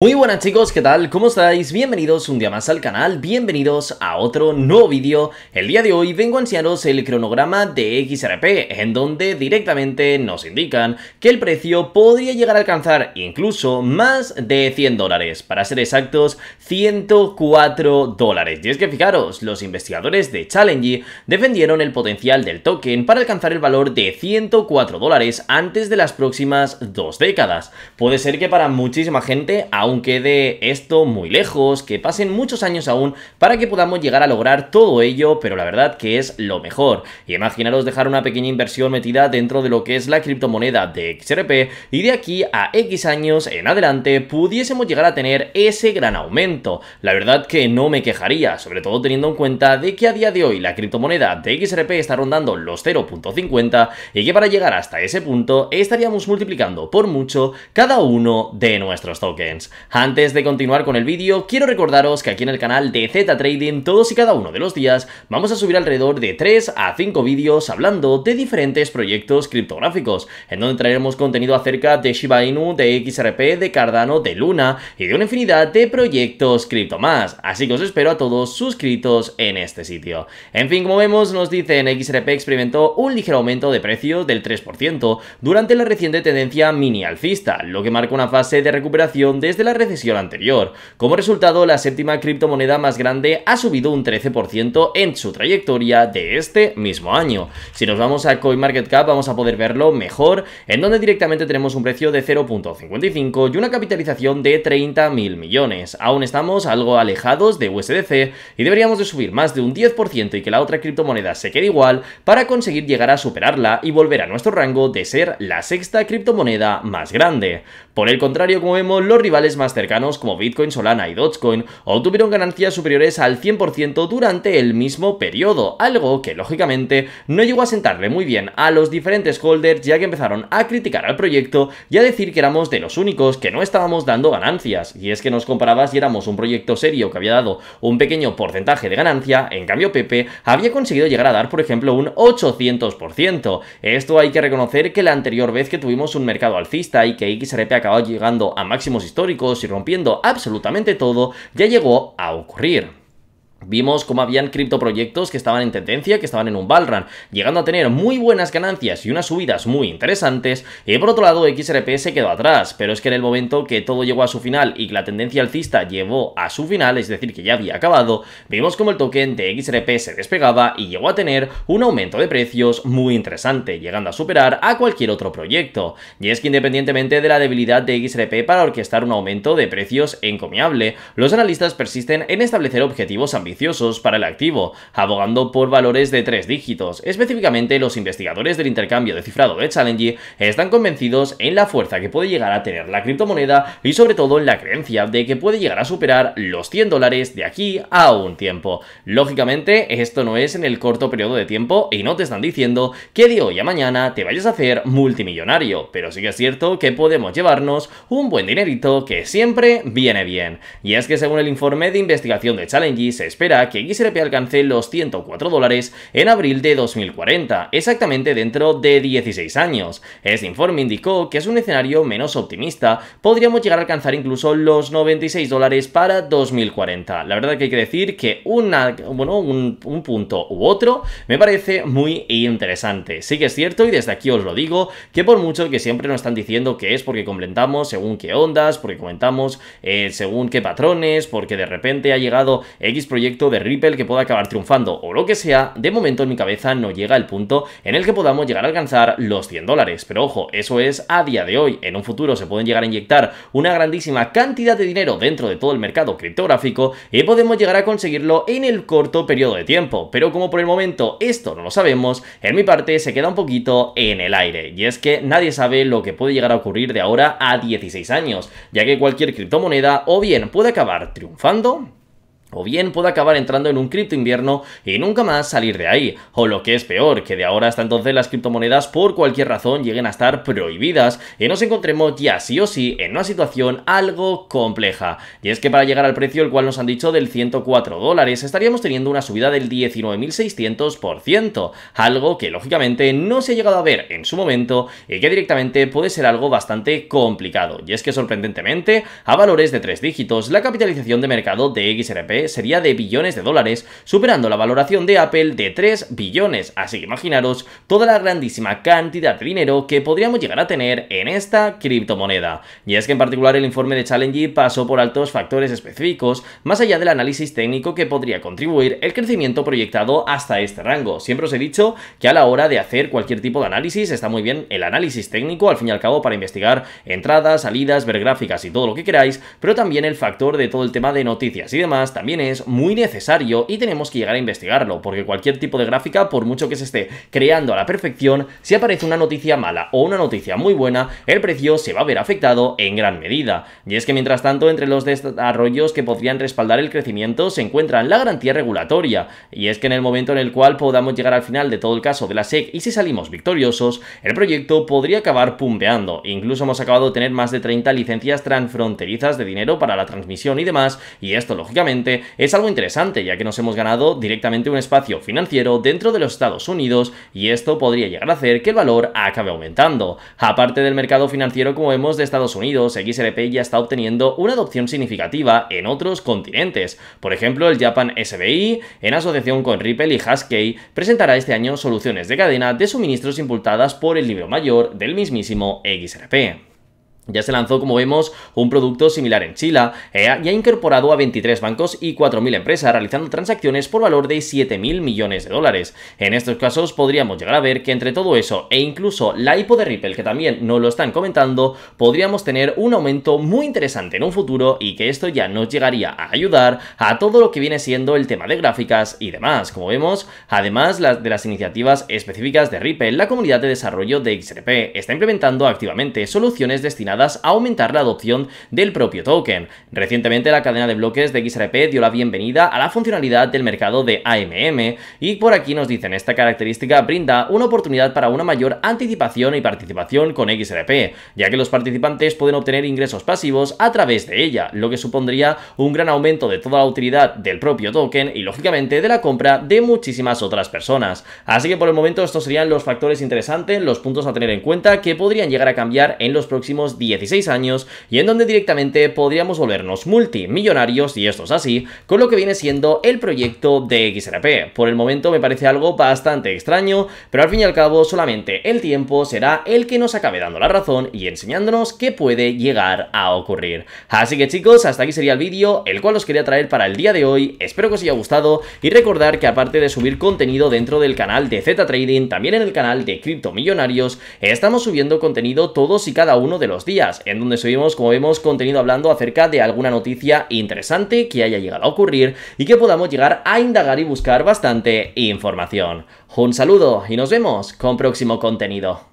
Muy buenas chicos, ¿qué tal? ¿Cómo estáis? Bienvenidos un día más al canal, bienvenidos a otro nuevo vídeo. El día de hoy vengo a enseñaros el cronograma de XRP, en donde directamente nos indican que el precio podría llegar a alcanzar incluso más de 100 dólares, para ser exactos 104 dólares. Y es que fijaros, los investigadores de Challenge defendieron el potencial del token para alcanzar el valor de 104 dólares antes de las próximas dos décadas. Puede ser que para muchísima gente aún aunque quede esto muy lejos, que pasen muchos años aún para que podamos llegar a lograr todo ello, pero la verdad que es lo mejor. Y imaginaros dejar una pequeña inversión metida dentro de lo que es la criptomoneda de XRP y de aquí a X años en adelante pudiésemos llegar a tener ese gran aumento. La verdad que no me quejaría, sobre todo teniendo en cuenta de que a día de hoy la criptomoneda de XRP está rondando los 0.50 y que para llegar hasta ese punto estaríamos multiplicando por mucho cada uno de nuestros tokens. Antes de continuar con el vídeo, quiero recordaros que aquí en el canal de Z Trading todos y cada uno de los días vamos a subir alrededor de 3 a 5 vídeos hablando de diferentes proyectos criptográficos, en donde traeremos contenido acerca de Shiba Inu, de XRP, de Cardano, de Luna y de una infinidad de proyectos cripto más. Así que os espero a todos suscritos en este sitio. En fin, como vemos, nos dicen XRP experimentó un ligero aumento de precio del 3% durante la reciente tendencia mini alcista, lo que marca una fase de recuperación desde la la recesión anterior. Como resultado, la séptima criptomoneda más grande ha subido un 13% en su trayectoria de este mismo año. Si nos vamos a CoinMarketCap vamos a poder verlo mejor, en donde directamente tenemos un precio de 0.55 y una capitalización de 30.000 millones. Aún estamos algo alejados de USDC y deberíamos de subir más de un 10% y que la otra criptomoneda se quede igual para conseguir llegar a superarla y volver a nuestro rango de ser la sexta criptomoneda más grande. Por el contrario, como vemos, los rivales más cercanos como Bitcoin, Solana y Dogecoin obtuvieron ganancias superiores al 100% durante el mismo periodo, algo que lógicamente no llegó a sentarle muy bien a los diferentes holders ya que empezaron a criticar al proyecto y a decir que éramos de los únicos que no estábamos dando ganancias, y es que nos comparabas y éramos un proyecto serio que había dado un pequeño porcentaje de ganancia, en cambio Pepe había conseguido llegar a dar por ejemplo un 800%. Esto hay que reconocer que la anterior vez que tuvimos un mercado alcista y que XRP acababa llegando a máximos históricos y rompiendo absolutamente todo, ya llegó a ocurrir. Vimos cómo habían criptoproyectos que estaban en tendencia, que estaban en un Balran, llegando a tener muy buenas ganancias y unas subidas muy interesantes, y por otro lado XRP se quedó atrás, pero es que en el momento que todo llegó a su final y que la tendencia alcista llevó a su final, es decir, que ya había acabado, vimos cómo el token de XRP se despegaba y llegó a tener un aumento de precios muy interesante, llegando a superar a cualquier otro proyecto. Y es que independientemente de la debilidad de XRP para orquestar un aumento de precios encomiable, los analistas persisten en establecer objetivos ambiciosos para el activo, abogando por valores de tres dígitos. Específicamente, los investigadores del intercambio de cifrado de Challenger están convencidos en la fuerza que puede llegar a tener la criptomoneda y sobre todo en la creencia de que puede llegar a superar los 100 dólares de aquí a un tiempo. Lógicamente, esto no es en el corto periodo de tiempo y no te están diciendo que de hoy a mañana te vayas a hacer multimillonario, pero sí que es cierto que podemos llevarnos un buen dinerito que siempre viene bien. Y es que según el informe de investigación de Challenger se espera que XRP alcance los 104 dólares en abril de 2040, exactamente dentro de 16 años. Este informe indicó que es un escenario menos optimista, podríamos llegar a alcanzar incluso los 96 dólares para 2040. La verdad que hay que decir que una, un, punto u otro me parece muy interesante. Sí que es cierto, y desde aquí os lo digo, que por mucho que siempre nos están diciendo que es porque comentamos según qué ondas, porque comentamos eh, según qué patrones, porque de repente ha llegado X proyecto de Ripple que pueda acabar triunfando o lo que sea, de momento en mi cabeza no llega el punto en el que podamos llegar a alcanzar los 100 dólares. Pero ojo, eso es a día de hoy. En un futuro se pueden llegar a inyectar una grandísima cantidad de dinero dentro de todo el mercado criptográfico y podemos llegar a conseguirlo en el corto periodo de tiempo. Pero como por el momento esto no lo sabemos, en mi parte se queda un poquito en el aire. Y es que nadie sabe lo que puede llegar a ocurrir de ahora a 16 años, ya que cualquier criptomoneda o bien puede acabar triunfando o bien puede acabar entrando en un cripto invierno y nunca más salir de ahí. O lo que es peor, que de ahora hasta entonces las criptomonedas por cualquier razón lleguen a estar prohibidas y nos encontremos ya sí o sí en una situación algo compleja. Y es que para llegar al precio el cual nos han dicho del 104 dólares estaríamos teniendo una subida del 19.600%, algo que lógicamente no se ha llegado a ver en su momento y que directamente puede ser algo bastante complicado. Y es que sorprendentemente, a valores de tres dígitos, la capitalización de mercado de XRP sería de billones de dólares, superando la valoración de Apple de 3 billones. Así que imaginaros toda la grandísima cantidad de dinero que podríamos llegar a tener en esta criptomoneda. Y es que en particular el informe de Challenge pasó por altos factores específicos, más allá del análisis técnico que podría contribuir el crecimiento proyectado hasta este rango. Siempre os he dicho que a la hora de hacer cualquier tipo de análisis está muy bien el análisis técnico, al fin y al cabo, para investigar entradas, salidas, ver gráficas y todo lo que queráis, pero también el factor de todo el tema de noticias y demás, es muy necesario y tenemos que llegar a investigarlo, porque cualquier tipo de gráfica, por mucho que se esté creando a la perfección, si aparece una noticia mala o una noticia muy buena, el precio se va a ver afectado en gran medida. Y es que mientras tanto, entre los desarrollos que podrían respaldar el crecimiento se encuentran la garantía regulatoria, y es que en el momento en el cual podamos llegar al final de todo el caso de la SEC y si salimos victoriosos, el proyecto podría acabar pumbeando. Incluso hemos acabado de tener más de 30 licencias transfronterizas de dinero para la transmisión y demás, y esto lógicamente es algo interesante, ya que nos hemos ganado directamente un espacio financiero dentro de los Estados Unidos y esto podría llegar a hacer que el valor acabe aumentando. Aparte del mercado financiero, como vemos, de Estados Unidos, XRP ya está obteniendo una adopción significativa en otros continentes. Por ejemplo, el Japan SBI, en asociación con Ripple y Haskell, presentará este año soluciones de cadena de suministros impulsadas por el libro mayor del mismísimo XRP. Ya se lanzó, como vemos, un producto similar en Chile e y ha incorporado a 23 bancos y 4.000 empresas, realizando transacciones por valor de 7.000 millones de dólares. En estos casos podríamos llegar a ver que entre todo eso e incluso la hipo de Ripple, que también no lo están comentando, podríamos tener un aumento muy interesante en un futuro y que esto ya nos llegaría a ayudar a todo lo que viene siendo el tema de gráficas y demás. Como vemos, además de las iniciativas específicas de Ripple, la comunidad de desarrollo de XRP está implementando activamente soluciones destinadas a aumentar la adopción del propio token. Recientemente la cadena de bloques de XRP dio la bienvenida a la funcionalidad del mercado de AMM y por aquí nos dicen esta característica brinda una oportunidad para una mayor anticipación y participación con XRP, ya que los participantes pueden obtener ingresos pasivos a través de ella, lo que supondría un gran aumento de toda la utilidad del propio token y lógicamente de la compra de muchísimas otras personas. Así que por el momento estos serían los factores interesantes, los puntos a tener en cuenta que podrían llegar a cambiar en los próximos días 16 años y en donde directamente podríamos volvernos multimillonarios y esto es así, con lo que viene siendo el proyecto de XRP. Por el momento me parece algo bastante extraño, pero al fin y al cabo solamente el tiempo será el que nos acabe dando la razón y enseñándonos qué puede llegar a ocurrir. Así que chicos, hasta aquí sería el vídeo, el cual os quería traer para el día de hoy, espero que os haya gustado y recordar que aparte de subir contenido dentro del canal de Z Trading, también en el canal de Crypto Millonarios, estamos subiendo contenido todos y cada uno de los días, en donde subimos, como vemos, contenido hablando acerca de alguna noticia interesante que haya llegado a ocurrir y que podamos llegar a indagar y buscar bastante información. Un saludo y nos vemos con próximo contenido.